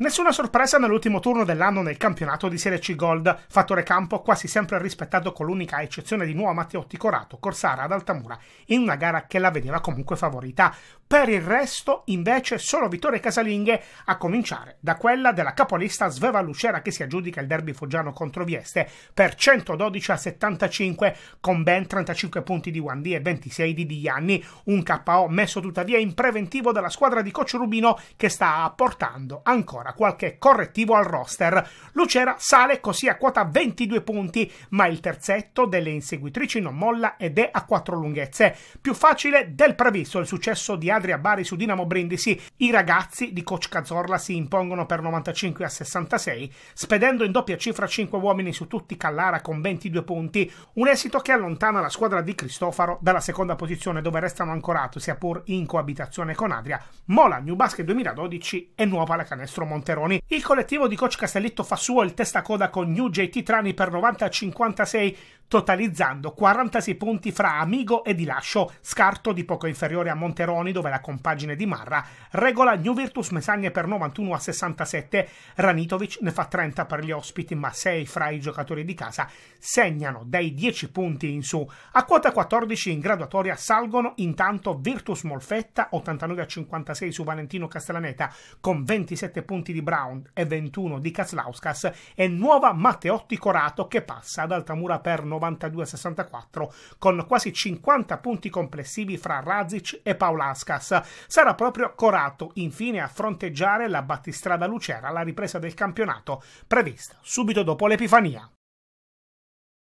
Nessuna sorpresa nell'ultimo turno dell'anno nel campionato di Serie C Gold, fattore campo quasi sempre rispettato con l'unica eccezione di nuovo Matteotti Corato, Corsara ad Altamura, in una gara che la vedeva comunque favorita. Per il resto, invece, solo vittorie casalinghe, a cominciare da quella della capolista Sveva Lucera che si aggiudica il derby foggiano contro Vieste per 112 a 75 con ben 35 punti di Wandy e 26 di Dianni, un KO messo tuttavia in preventivo dalla squadra di coach Rubino che sta apportando ancora ancora qualche correttivo al roster. Lucera sale così a quota 22 punti, ma il terzetto delle inseguitrici non molla ed è a quattro lunghezze. Più facile del previsto il successo di Adria Bari su Dinamo Brindisi. I ragazzi di Coach Cazorla si impongono per 95 a 66, spedendo in doppia cifra 5 uomini su tutti Callara con 22 punti, un esito che allontana la squadra di Cristofaro dalla seconda posizione dove restano ancorati, sia pur in coabitazione con Adria, Mola New Basket 2012 e Nuova la canestro Monte. Monteroni. Il collettivo di coach Castelletto fa suo il testacoda con New JT Trani per 90-56, totalizzando 46 punti fra Amigo e Di Lascio, scarto di poco inferiore a Monteroni dove la compagine di Marra regola New Virtus Mesagne per 91 a 67, Ranitovic ne fa 30 per gli ospiti ma 6 fra i giocatori di casa segnano dai 10 punti in su. A quota 14 in graduatoria salgono intanto Virtus Molfetta 89 a 56 su Valentino Castellaneta con 27 punti punti di Brown e 21 di Kazlauskas e nuova Matteotti Corato che passa ad Altamura per 92 64 con quasi 50 punti complessivi fra Razic e Paulaskas. Sarà proprio Corato infine a fronteggiare la battistrada Lucera alla ripresa del campionato prevista subito dopo l'Epifania.